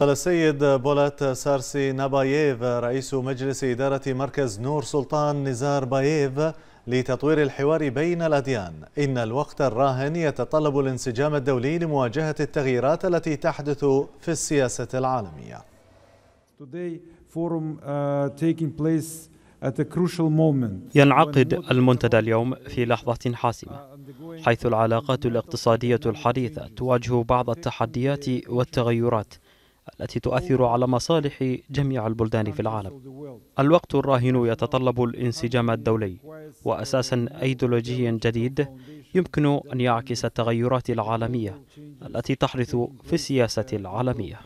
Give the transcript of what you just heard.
قال السيد بولات سارسي نابايف رئيس مجلس إدارة مركز نور سلطان نزار بايف لتطوير الحوار بين الأديان إن الوقت الراهن يتطلب الانسجام الدولي لمواجهة التغييرات التي تحدث في السياسة العالمية uh, ينعقد المنتدى اليوم في لحظة حاسمة حيث العلاقات الاقتصادية الحديثة تواجه بعض التحديات والتغيرات التي تؤثر على مصالح جميع البلدان في العالم الوقت الراهن يتطلب الانسجام الدولي وأساسا ايديولوجيا جديد يمكن أن يعكس التغيرات العالمية التي تحدث في السياسة العالمية